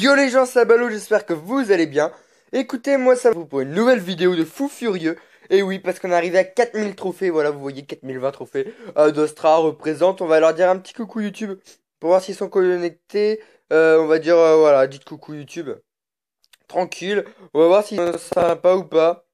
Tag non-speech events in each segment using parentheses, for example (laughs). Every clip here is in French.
Yo les gens, c'est Abalo, j'espère que vous allez bien. Écoutez, moi ça va vous pour une nouvelle vidéo de fou furieux. Et oui, parce qu'on est arrivé à 4000 trophées, voilà, vous voyez 4020 trophées. Adastra euh, représente, on va leur dire un petit coucou YouTube pour voir s'ils sont connectés. Euh, on va dire, euh, voilà, dites coucou YouTube. Tranquille, on va voir si c'est sympa ou pas.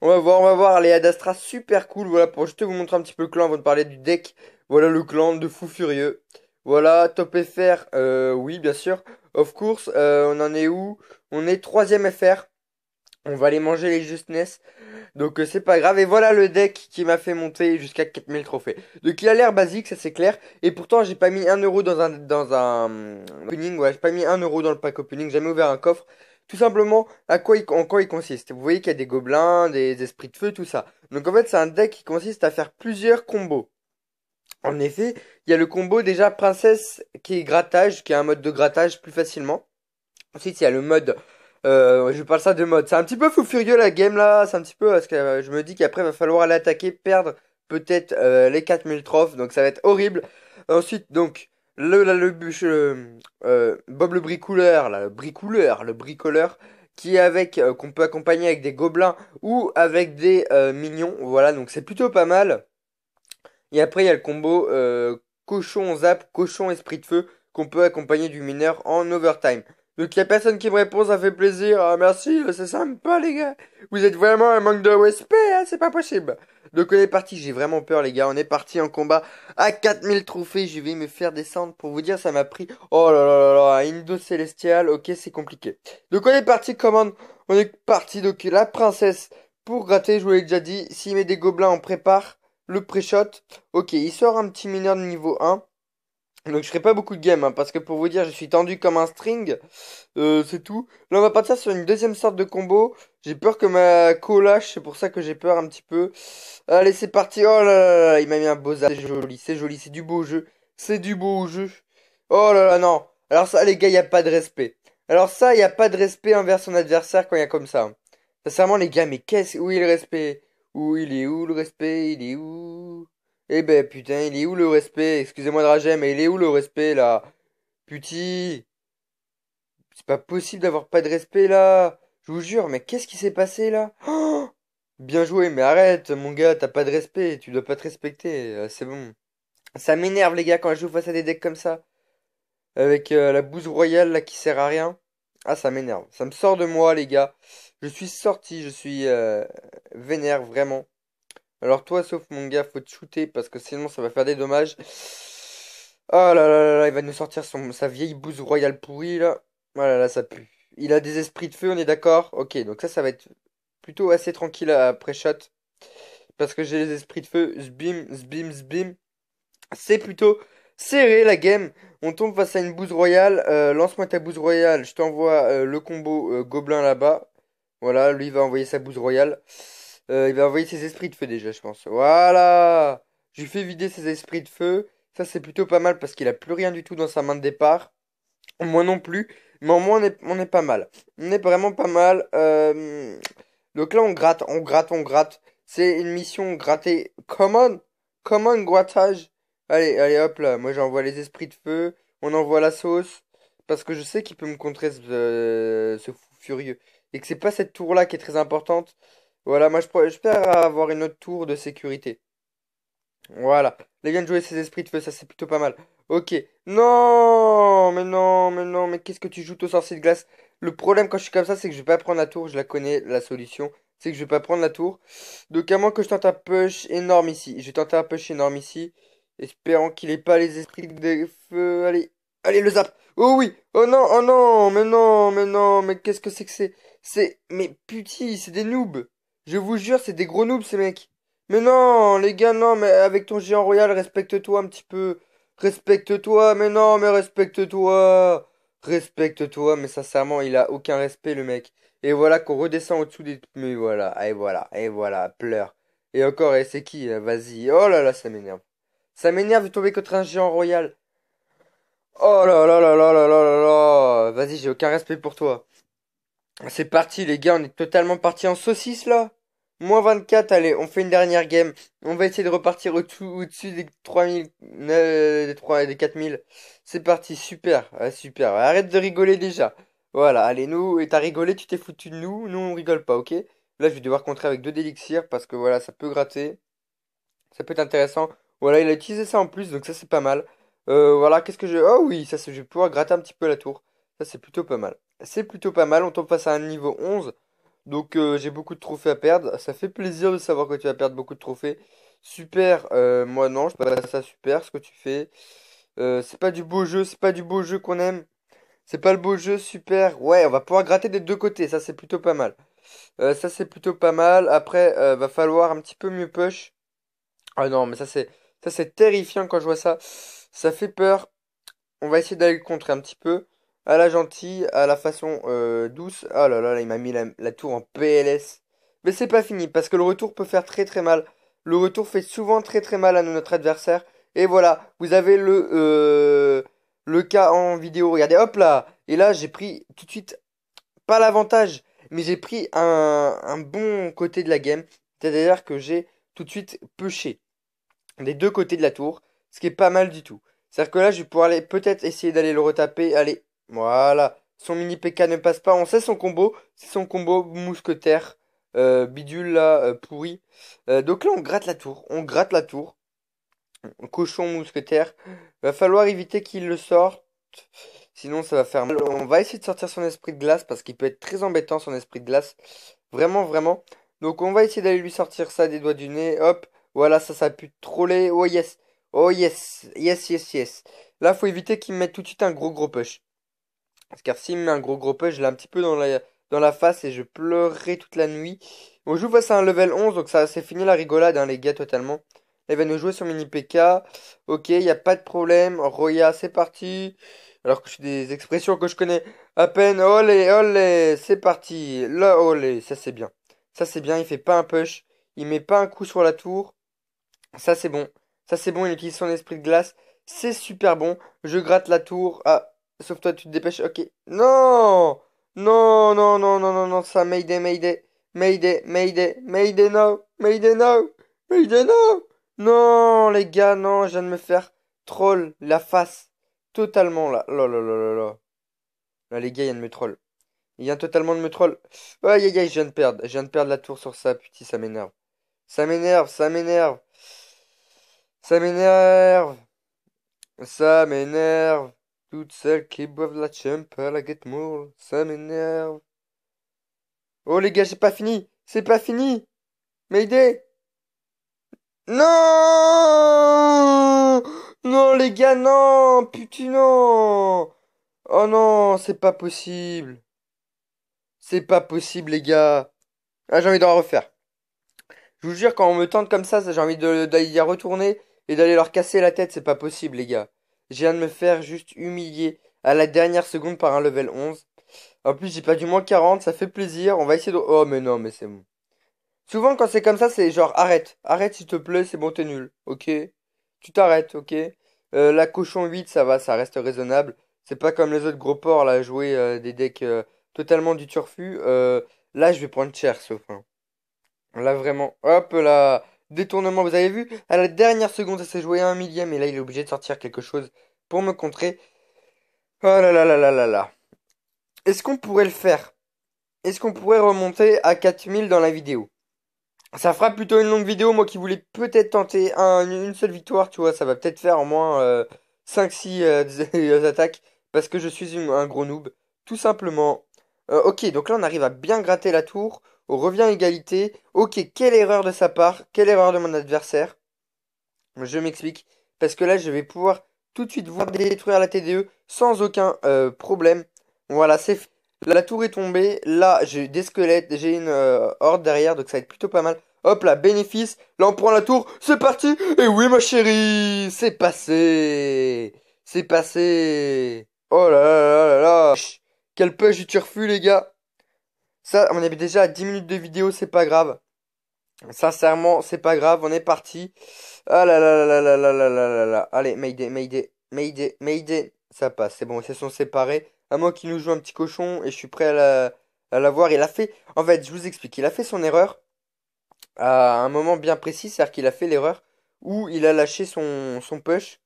On va voir, on va voir les Adastra super cool, voilà, pour juste vous montrer un petit peu le clan avant de parler du deck. Voilà le clan de fou furieux. Voilà, top FR, oui, bien sûr. Of course, euh, on en est où On est troisième FR. On va aller manger les justness. Donc euh, c'est pas grave. Et voilà le deck qui m'a fait monter jusqu'à 4000 trophées. Donc il a l'air basique, ça c'est clair. Et pourtant j'ai pas mis un euro dans un dans un opening. Ouais, j'ai pas mis un euro dans le pack opening. J'ai jamais ouvert un coffre. Tout simplement, à quoi en quoi il consiste Vous voyez qu'il y a des gobelins, des esprits de feu, tout ça. Donc en fait, c'est un deck qui consiste à faire plusieurs combos. En effet, il y a le combo déjà princesse qui est grattage, qui a un mode de grattage plus facilement. Ensuite, il y a le mode... Euh, je parle ça de mode. C'est un petit peu fou furieux la game là. C'est un petit peu parce que euh, je me dis qu'après il va falloir aller attaquer, perdre peut-être euh, les 4000 trophes. Donc ça va être horrible. Ensuite, donc, le, le bûche, Bob le bricoleur, là, le bricoleur, le bricoleur qui est avec, qu'on peut accompagner avec des gobelins ou avec des mignons. Voilà, donc c'est plutôt pas mal. Et après, il y a le combo euh, cochon zap, cochon esprit de feu qu'on peut accompagner du mineur en overtime. Donc il y a personne qui me répond, ça fait plaisir. Ah, merci, euh, c'est sympa les gars. Vous êtes vraiment un manque de respect, hein, c'est pas possible. Donc on est parti, j'ai vraiment peur les gars, on est parti en combat à 4000 trophées, je vais me faire descendre pour vous dire ça m'a pris. Oh là là là là, Indo Célestial, ok c'est compliqué. Donc on est parti commande, on est parti donc la princesse pour gratter, je vous l'ai déjà dit, s'il met des gobelins on prépare le pré-shot. Ok, il sort un petit mineur de niveau 1. Donc je ferai pas beaucoup de game, hein, parce que pour vous dire, je suis tendu comme un string. Euh, c'est tout. Là, on va partir sur une deuxième sorte de combo. J'ai peur que ma co lâche, c'est pour ça que j'ai peur un petit peu. Allez, c'est parti. Oh là là, là il m'a mis un beau C'est joli, c'est joli, c'est du beau jeu. C'est du beau jeu. Oh là là, non. Alors ça, les gars, il a pas de respect. Alors ça, il a pas de respect envers son adversaire quand il y a comme ça. Hein. Sincèrement, les gars, mais qu'est-ce... Où est le respect où il est où le respect Il est où Eh ben putain, il est où le respect Excusez-moi de rager, mais il est où le respect là Puti C'est pas possible d'avoir pas de respect là Je vous jure, mais qu'est-ce qui s'est passé là oh Bien joué, mais arrête, mon gars, t'as pas de respect, tu dois pas te respecter, euh, c'est bon. Ça m'énerve les gars quand je joue face à des decks comme ça. Avec euh, la bouse royale là qui sert à rien. Ah ça m'énerve. Ça me sort de moi les gars. Je suis sorti, je suis euh, vénère vraiment. Alors toi, sauf mon gars, faut te shooter parce que sinon ça va faire des dommages. Oh là là là, là il va nous sortir son, sa vieille bouse royale pourrie là. Oh là là, ça pue. Il a des esprits de feu, on est d'accord Ok, donc ça, ça va être plutôt assez tranquille après shot. Parce que j'ai les esprits de feu, zbim, zbim, zbim. C'est plutôt serré la game. On tombe face à une bouse royale. Euh, Lance-moi ta bouse royale. Je t'envoie euh, le combo euh, gobelin là-bas. Voilà, lui va envoyer sa bouse royale. Euh, il va envoyer ses esprits de feu déjà, je pense. Voilà Je lui fais vider ses esprits de feu. Ça, c'est plutôt pas mal parce qu'il a plus rien du tout dans sa main de départ. Moi non plus. Mais au moins, on est, on est pas mal. On est vraiment pas mal. Euh, donc là, on gratte, on gratte, on gratte. C'est une mission grattée. Common Common grattage Allez, allez, hop là. Moi, j'envoie les esprits de feu. On envoie la sauce. Parce que je sais qu'il peut me contrer ce, euh, ce fou furieux et que c'est pas cette tour là qui est très importante. Voilà, moi j'espère avoir une autre tour de sécurité. Voilà. Les gars de jouer ces esprits de feu, ça c'est plutôt pas mal. Ok. Non, mais non, mais non, mais qu'est-ce que tu joues, au sorcier de glace Le problème quand je suis comme ça, c'est que je vais pas prendre la tour, je la connais, la solution. C'est que je vais pas prendre la tour. Donc à moins que je tente un push énorme ici. Je vais tenter un push énorme ici. Espérant qu'il ait pas les esprits de feu. Allez, Allez, le zap Oh oui Oh non Oh non Mais non Mais non Mais qu'est-ce que c'est que c'est C'est... Mais putain, c'est des noobs Je vous jure, c'est des gros noobs, ces mecs Mais non Les gars, non, mais avec ton géant royal, respecte-toi un petit peu Respecte-toi Mais non, mais respecte-toi Respecte-toi, mais sincèrement, il a aucun respect, le mec. Et voilà qu'on redescend au-dessous des... Mais voilà, et voilà, et voilà, pleure. Et encore, et eh, c'est qui hein? Vas-y. Oh là là, ça m'énerve. Ça m'énerve de tomber contre un géant royal. Oh là là là là là là là là Vas-y, j'ai aucun respect pour toi. C'est parti les gars, on est totalement parti en saucisse là Moins 24, allez, on fait une dernière game. On va essayer de repartir au-dessus des 3000, euh, des, 3, des 4000. C'est parti, super, ah, super. Arrête de rigoler déjà. Voilà, allez, nous, et t'as rigolé, tu t'es foutu de nous. Nous, on rigole pas, ok Là, je vais devoir contrer avec deux d'élixir parce que voilà, ça peut gratter. Ça peut être intéressant. Voilà, il a utilisé ça en plus, donc ça, c'est pas mal. Euh, voilà, qu'est-ce que je... Oh oui, ça je vais pouvoir gratter un petit peu la tour. Ça c'est plutôt pas mal. C'est plutôt pas mal, on tombe face à un niveau 11. Donc euh, j'ai beaucoup de trophées à perdre. Ça fait plaisir de savoir que tu vas perdre beaucoup de trophées. Super, euh, moi non, je pas ça super ce que tu fais. c'est pas du beau jeu, c'est pas du beau jeu qu'on aime. C'est pas le beau jeu, super. Ouais, on va pouvoir gratter des deux côtés, ça c'est plutôt pas mal. ça c'est plutôt pas mal. Après, va falloir un petit peu mieux push. Ah non, mais ça c'est ça, c'est terrifiant quand je vois ça. Ça fait peur. On va essayer d'aller le contrer un petit peu. À la gentille, à la façon euh, douce. Oh là là, là il m'a mis la, tour en PLS. Mais c'est pas fini, parce que le retour peut faire très très mal. Le retour fait souvent très très mal à notre adversaire. Et voilà, vous avez le, euh, le cas en vidéo. Regardez, hop là Et là, j'ai pris tout de suite, pas l'avantage, mais j'ai pris un, bon côté de la game. C'est-à-dire que j'ai tout de suite pêché des deux côtés de la tour, ce qui est pas mal du tout. C'est-à-dire que là, je vais pouvoir aller peut-être essayer d'aller le retaper. Allez, voilà. Son mini PK ne passe pas. On sait son combo. C'est son combo mousquetaire. Euh, bidule là, euh, pourri. Euh, donc là, on gratte la tour. On gratte la tour. Cochon mousquetaire. Va falloir éviter qu'il le sorte. Sinon, ça va faire mal. On va essayer de sortir son esprit de glace parce qu'il peut être très embêtant, son esprit de glace. Vraiment, vraiment. Donc, on va essayer d'aller lui sortir ça des doigts du nez. Hop. Voilà, ça, ça a pu troller. Oh yes. Oh yes. Yes, yes, yes. Là, faut éviter qu'il me mette tout de suite un gros gros push. Parce que s'il me met un gros gros push, je l'ai un petit peu dans la, dans la face et je pleurerai toute la nuit. On joue vois, c'est un level 11, donc ça c'est fini la rigolade, hein, les gars, totalement. Il va nous jouer sur mini PK. Ok, il n'y a pas de problème. Roya, c'est parti. Alors que je suis des expressions que je connais à peine. Olé, olé, c'est parti. Là, olé, ça c'est bien. Ça c'est bien, il fait pas un push. Il met pas un coup sur la tour. Ça c'est bon. Ça c'est bon, il utilise son esprit de glace. C'est super bon. Je gratte la tour. Ah, sauf toi, tu te dépêches. Ok. Non Non, non, non, non, non, non, ça, made, made Mayday, Mayday, made no Mayday, no it no Non, les gars, non, je viens de me faire troll la face. Totalement, là. Là, là, là, là, là. les gars, il vient de me troll. Il vient totalement de me troll. Aïe, aïe, aïe, je viens de perdre. Je viens de perdre la tour sur ça, putain, ça m'énerve. Ça m'énerve, ça m'énerve. Ça m'énerve. Ça m'énerve. Toutes celles qui boivent la champ à la guette Ça m'énerve. Oh les gars, c'est pas fini. C'est pas fini. Mayday. Non Non les gars, non Putain, non Oh non, c'est pas possible. C'est pas possible les gars. Ah, j'ai envie d'en refaire. Je vous jure, quand on me tente comme ça, j'ai envie d'y retourner et d'aller leur casser la tête, c'est pas possible, les gars. J'ai viens de me faire juste humilier à la dernière seconde par un level 11. En plus, j'ai pas du moins 40, ça fait plaisir. On va essayer de... Oh, mais non, mais c'est bon. Souvent, quand c'est comme ça, c'est genre, arrête. Arrête, s'il te plaît, c'est bon, t'es nul. Ok Tu t'arrêtes, ok euh, La cochon 8, ça va, ça reste raisonnable. C'est pas comme les autres gros porcs, là, jouer euh, des decks euh, totalement du turfu. là, je vais prendre cher, sauf... Là, vraiment... Hop, là Détournement, vous avez vu À la dernière seconde, ça s'est joué à un millième. Et là, il est obligé de sortir quelque chose pour me contrer. Oh là là là là là là. Est-ce qu'on pourrait le faire Est-ce qu'on pourrait remonter à 4000 dans la vidéo Ça fera plutôt une longue vidéo. Moi qui voulais peut-être tenter une seule victoire, tu vois, ça va peut-être faire au moins 5-6 euh, euh, (laughs) attaques. Parce que je suis un gros noob. Tout simplement. Euh, ok, donc là, on arrive à bien gratter la tour on revient égalité. Ok, quelle erreur de sa part, quelle erreur de mon adversaire. Je m'explique, parce que là je vais pouvoir tout de suite voir détruire la TDE sans aucun euh, problème. Voilà, c'est La tour est tombée, là j'ai des squelettes, j'ai une euh, horde derrière, donc ça va être plutôt pas mal. Hop là, bénéfice, là on prend la tour, c'est parti Et oui ma chérie, c'est passé C'est passé Oh là là là là là Chut, Quel push du turfu les gars ça, on est déjà à 10 minutes de vidéo, c'est pas grave. Sincèrement, c'est pas grave, on est parti. Ah là là là là là là là là là. Allez, Mayday, Mayday, Mayday, Mayday. Ça passe, c'est bon, ils se sont séparés. À moi qui nous joue un petit cochon et je suis prêt à la, à la voir. Il a fait, en fait, je vous explique, il a fait son erreur à un moment bien précis, c'est-à-dire qu'il a fait l'erreur où il a lâché son, son push,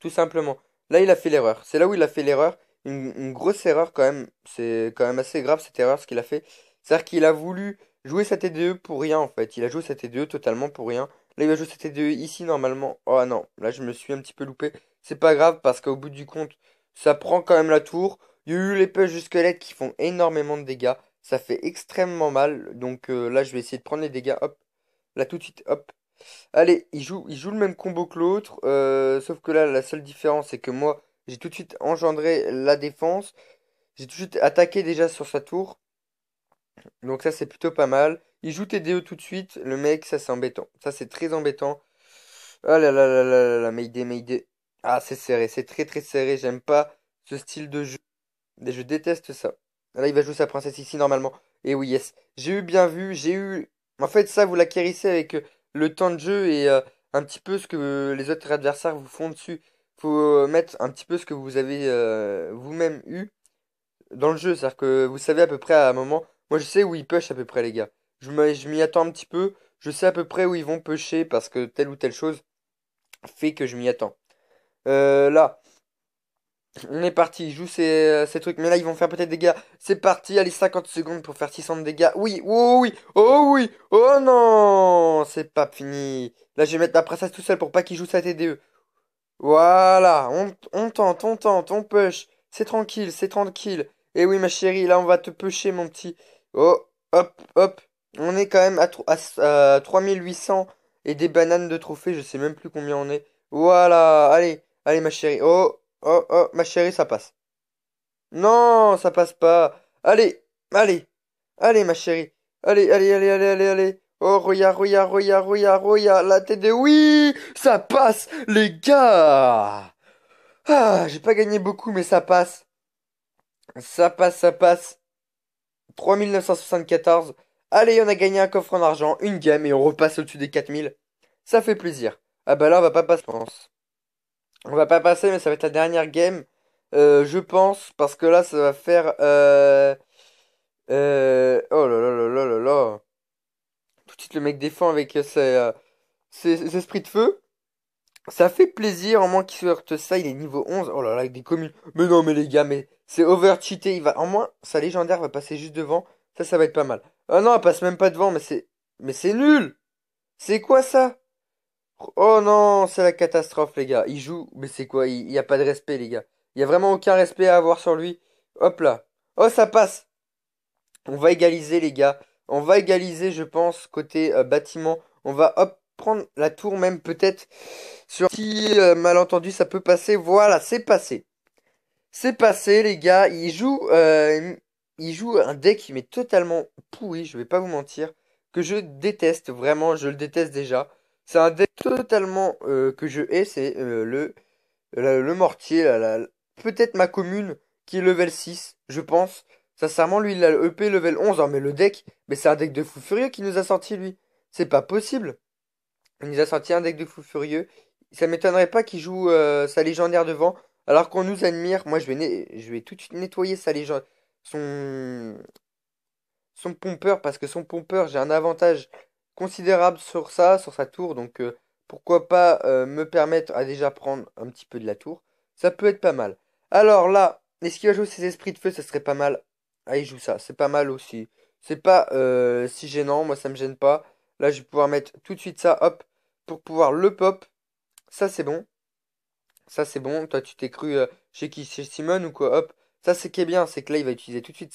tout simplement. Là, il a fait l'erreur. C'est là où il a fait l'erreur une, grosse erreur quand même. C'est quand même assez grave cette erreur, ce qu'il a fait. C'est-à-dire qu'il a voulu jouer sa t e pour rien en fait. Il a joué sa t e totalement pour rien. Là, il va jouer sa t e ici normalement. Oh non, là je me suis un petit peu loupé. C'est pas grave parce qu'au bout du compte, ça prend quand même la tour. Il y a eu les pêches de squelette qui font énormément de dégâts. Ça fait extrêmement mal. Donc euh, là, je vais essayer de prendre les dégâts. Hop. Là, tout de suite, hop. Allez, il joue, il joue le même combo que l'autre. Euh, sauf que là, la seule différence, c'est que moi, j'ai tout de suite engendré la défense. J'ai tout de suite attaqué déjà sur sa tour. Donc ça c'est plutôt pas mal. Il joue TDE tout de suite, le mec, ça c'est embêtant. Ça c'est très embêtant. Ah là là là là là là, Mayday, Mayday. Ah c'est serré, c'est très très serré, j'aime pas ce style de jeu. Mais je déteste ça. Là il va jouer sa princesse ici normalement. Et eh oui, yes. J'ai eu bien vu, j'ai eu... En fait ça vous l'acquérissez avec euh, le temps de jeu et euh, un petit peu ce que les autres adversaires vous font dessus faut euh, mettre un petit peu ce que vous avez euh, vous-même eu dans le jeu. C'est-à-dire que vous savez à peu près à un moment. Moi, je sais où ils push à peu près, les gars. Je m'y attends un petit peu. Je sais à peu près où ils vont pusher parce que telle ou telle chose fait que je m'y attends. Euh, là, on est parti. Ils jouent ces, euh, trucs. Mais là, ils vont faire peut-être des gars. C'est parti. Allez, 50 secondes pour faire 600 de dégâts. Oui, oh, oh, oui, oui, oh, oh oui, oh non. C'est pas fini. Là, je vais mettre la princesse tout seul pour pas qu'ils jouent sa TDE. Voilà, on, on, tente, on tente, on push. C'est tranquille, c'est tranquille. Eh oui, ma chérie, là, on va te pusher, mon petit. Oh, hop, hop. On est quand même à, à, huit 3800 et des bananes de trophée, je sais même plus combien on est. Voilà, allez, allez, ma chérie. Oh, oh, oh, ma chérie, ça passe. Non, ça passe pas. Allez, allez, allez, ma chérie. Allez, allez, allez, allez, allez, allez. Oh, Roya, Roya, Roya, Roya, Roya, la TD, Oui Ça passe, les gars Ah, j'ai pas gagné beaucoup, mais ça passe. Ça passe, ça passe. 3974. Allez, on a gagné un coffre en argent, une game, et on repasse au-dessus des 4000. Ça fait plaisir. Ah bah là, on va pas passer, je pense. On va pas passer, mais ça va être la dernière game, euh, je pense, parce que là, ça va faire... Euh... Euh... Oh là là là là là là le mec défend avec euh, ses, esprits de feu. Ça fait plaisir, en moins qu'il sorte ça, il est niveau 11. Oh là là, avec des communes. Mais non, mais les gars, mais c'est over cheaté. Il va, en moins, sa légendaire va passer juste devant. Ça, ça va être pas mal. Ah non, elle passe même pas devant, mais c'est, mais c'est nul! C'est quoi ça? Oh non, c'est la catastrophe, les gars. Il joue, mais c'est quoi? Il n'y a pas de respect, les gars. Il n'y a vraiment aucun respect à avoir sur lui. Hop là. Oh, ça passe. On va égaliser, les gars. On va égaliser, je pense, côté euh, bâtiment. On va prendre la tour même peut-être. Sur si euh, malentendu ça peut passer. Voilà, c'est passé. C'est passé les gars. Il joue, euh, il joue un deck qui m'est totalement pourri. Je vais pas vous mentir que je déteste vraiment. Je le déteste déjà. C'est un deck totalement que je hais. C'est le, le, mortier. peut-être ma commune qui est level 6, je pense. Sincèrement, lui, il a le EP level 11. Hein, mais le deck, mais c'est un deck de fou furieux qui nous a sorti, lui. C'est pas possible. Il nous a sorti un deck de fou furieux. Ça m'étonnerait pas qu'il joue euh, sa légendaire devant. Alors qu'on nous admire. Moi, je vais, tout de suite nettoyer sa légendaire. Son. Son pompeur, parce que son pompeur, j'ai un avantage considérable sur ça, sur sa tour. Donc, euh, pourquoi pas euh, me permettre à déjà prendre un petit peu de la tour. Ça peut être pas mal. Alors là, est-ce qu'il va jouer ses esprits de feu Ça serait pas mal ah, il joue ça, c'est pas mal aussi. C'est pas euh, si gênant, moi ça me gêne pas. Là, je vais pouvoir mettre tout de suite ça, hop, pour pouvoir le pop. Ça, c'est bon. Ça, c'est bon. Toi, tu t'es cru euh, chez qui Chez Simone ou quoi Hop. Ça, c'est qui est bien, c'est que là, il va utiliser tout de suite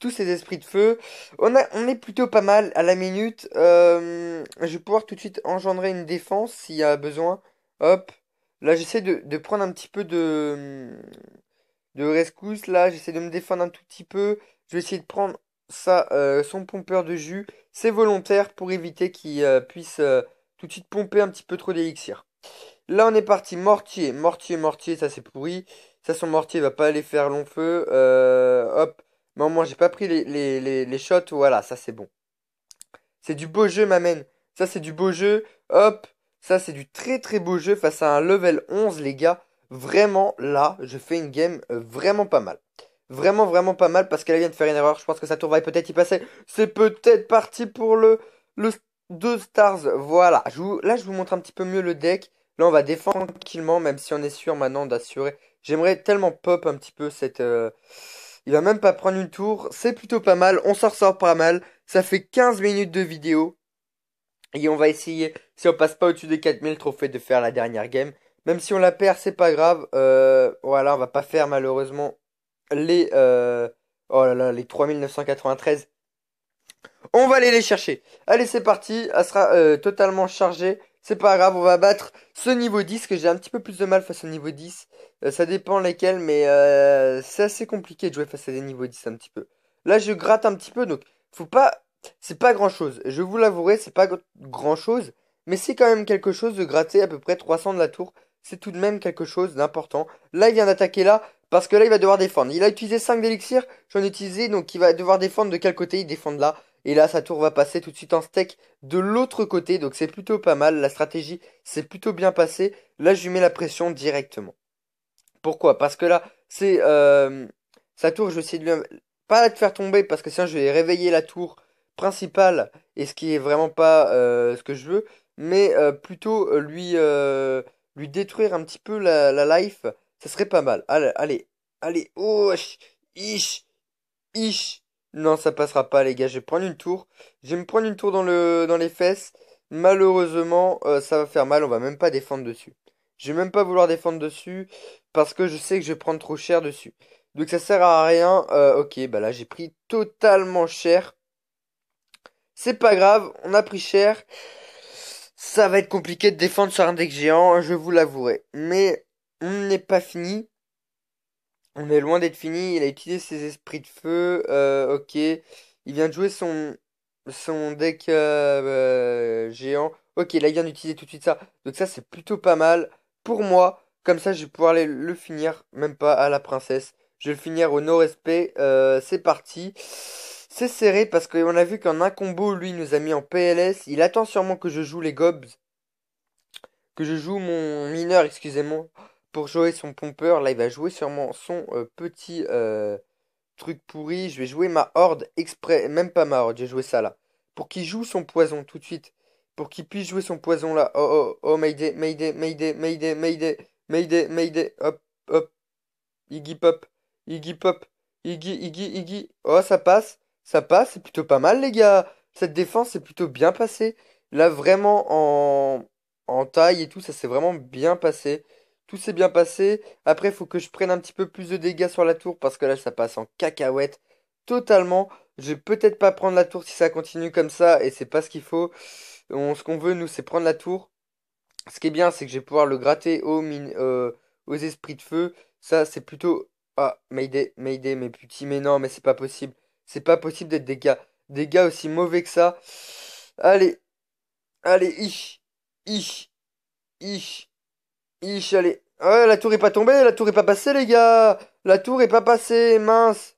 tous ses esprits de feu. On, est plutôt pas mal à la minute. Euh, je vais pouvoir tout de suite engendrer une défense s'il y a besoin. Hop. Là, j'essaie de, prendre un petit peu de de rescousse. Là, j'essaie de me défendre un tout petit peu. Je vais essayer de prendre ça, euh, son pompeur de jus. C'est volontaire pour éviter qu'il euh, puisse euh, tout de suite pomper un petit peu trop d'élixir. Là, on est parti. Mortier, mortier, mortier. Ça, c'est pourri. Ça, son mortier va pas aller faire long feu. hop. Mais au moins, j'ai pas pris les, les, les, shots. Voilà, ça, c'est bon. C'est du beau jeu, ma Ça, c'est du beau jeu. Hop. Ça, c'est du très très beau jeu face à un level 11, les gars vraiment là, je fais une game euh, vraiment pas mal. Vraiment, vraiment pas mal parce qu'elle vient de faire une erreur. Je pense que sa tour va peut-être y passer. C'est peut-être parti pour le, le 2 stars. Voilà. Je là, je vous montre un petit peu mieux le deck. Là, on va défendre tranquillement, même si on est sûr maintenant d'assurer. J'aimerais tellement pop un petit peu cette... Euh, il va même pas prendre une tour. C'est plutôt pas mal. On s'en ressort pas mal. Ça fait 15 minutes de vidéo. Et on va essayer, si on passe pas au-dessus des 4000 trophées, de faire la dernière game. Même si on la perd, c'est pas grave. Euh, voilà, on va pas faire malheureusement les euh, oh là les 3993. On va aller les chercher. Allez, c'est parti. Elle sera euh, totalement chargée. C'est pas grave, on va battre ce niveau 10 que j'ai un petit peu plus de mal face au niveau 10. ça dépend lesquels, mais c'est assez compliqué de jouer face à des niveaux 10 un petit peu. Là, je gratte un petit peu, donc faut pas c'est pas grand chose. Je vous l'avouerai, c'est pas grand chose. Mais c'est quand même quelque chose de gratter à peu près 300 de la tour c'est tout de même quelque chose d'important. Là, il vient d'attaquer là, parce que là, il va devoir défendre. Il a utilisé 5 d'élixir, j'en ai utilisé, donc il va devoir défendre de quel côté il défend là. Et là, sa tour va passer tout de suite en steak de l'autre côté, donc c'est plutôt pas mal. La stratégie c'est plutôt bien passée. Là, je lui mets la pression directement. Pourquoi Parce que là, c'est euh, sa tour, je vais essayer de lui... Pas la faire tomber, parce que sinon je vais réveiller la tour principale, et ce qui est vraiment pas euh, ce que je veux, mais euh, plutôt lui lui détruire un petit peu la, life, ça serait pas mal. Allez, allez, allez, oh, ish, ish. Non, ça passera pas, les gars. Je vais prendre une tour. Je vais me prendre une tour dans, le, dans les fesses. Malheureusement, euh, ça va faire mal. On va même pas défendre dessus. Je vais même pas vouloir défendre dessus. Parce que je sais que je vais prendre trop cher dessus. Donc ça sert à rien. Euh, ok, bah là, j'ai pris totalement cher. C'est pas grave. On a pris cher. Ça va être compliqué de défendre sur un deck géant, hein, je vous l'avouerai. Mais on n'est pas fini. On est loin d'être fini. Il a utilisé ses esprits de feu. Euh, ok. Il vient de jouer son, son deck euh, euh, géant. Ok, là il vient d'utiliser tout de suite ça. Donc ça c'est plutôt pas mal. Pour moi, comme ça je vais pouvoir aller le finir. Même pas à la princesse. Je vais le finir au no-respect. c'est parti. C'est serré parce qu'on a vu qu'en un combo, lui, nous a mis en PLS. Il attend sûrement que je joue les gobs. Que je joue mon mineur, excusez-moi, pour jouer son pompeur. Là, il va jouer sûrement son euh, petit euh, truc pourri. Je vais jouer ma horde exprès. Même pas ma horde, j'ai joué ça là. Pour qu'il joue son poison tout de suite. Pour qu'il puisse jouer son poison là. Oh, oh, oh, Mayday, Mayday, Mayday, Mayday, Mayday, Mayday, Mayday. Hop, hop. Iggy Pop, Iggy Pop, Iggy, Iggy, Iggy. Oh, ça passe ça passe, c'est plutôt pas mal les gars. Cette défense est plutôt bien passée. Là vraiment en, en taille et tout, ça s'est vraiment bien passé. Tout s'est bien passé. Après, il faut que je prenne un petit peu plus de dégâts sur la tour parce que là, ça passe en cacahuète totalement. Je vais peut-être pas prendre la tour si ça continue comme ça et c'est pas ce qu'il faut. ce qu'on veut, nous, c'est prendre la tour. Ce qui est bien, c'est que je vais pouvoir le gratter aux, euh, aux esprits de feu. Ça, c'est plutôt... Ah, Mayday, Mayday, mais putain, mais non, mais c'est pas possible. C'est pas possible d'être des gars. Des gars aussi mauvais que ça. Allez. Allez, ich. Ich. Ich. Ich, allez. Ouais, la tour est pas tombée, la tour est pas passée, les gars. La tour est pas passée, mince.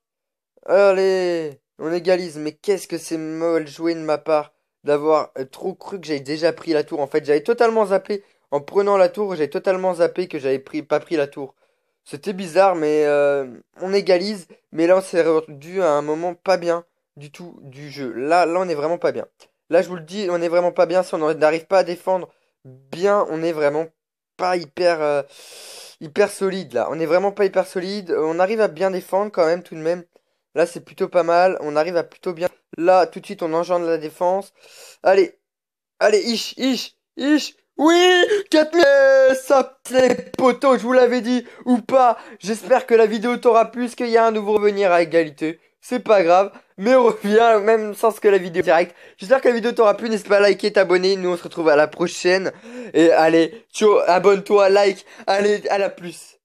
Allez. On égalise, mais qu'est-ce que c'est mal joué de ma part d'avoir euh, trop cru que j'avais déjà pris la tour. En fait, j'avais totalement zappé. En prenant la tour, j'ai totalement zappé que j'avais pris, pas pris la tour. C'était bizarre, mais euh, on égalise. Mais là, on s'est rendu à un moment pas bien du tout du jeu. Là, là, on est vraiment pas bien. Là, je vous le dis, on est vraiment pas bien. Si on n'arrive pas à défendre bien, on est vraiment pas hyper, euh, hyper solide là. On est vraiment pas hyper solide. On arrive à bien défendre quand même tout de même. Là, c'est plutôt pas mal. On arrive à plutôt bien. Là, tout de suite, on engendre la défense. Allez, allez, ish, ish, ish. Oui 4000 Ça, les poteau, je vous l'avais dit, ou pas J'espère que la vidéo t'aura plu, qu'il y a un nouveau revenir à égalité. C'est pas grave, mais on revient au même sens que la vidéo directe. J'espère que la vidéo t'aura plu, n'hésite pas à liker, t'abonner, nous on se retrouve à la prochaine. Et allez, ciao, abonne-toi, like, allez, à la plus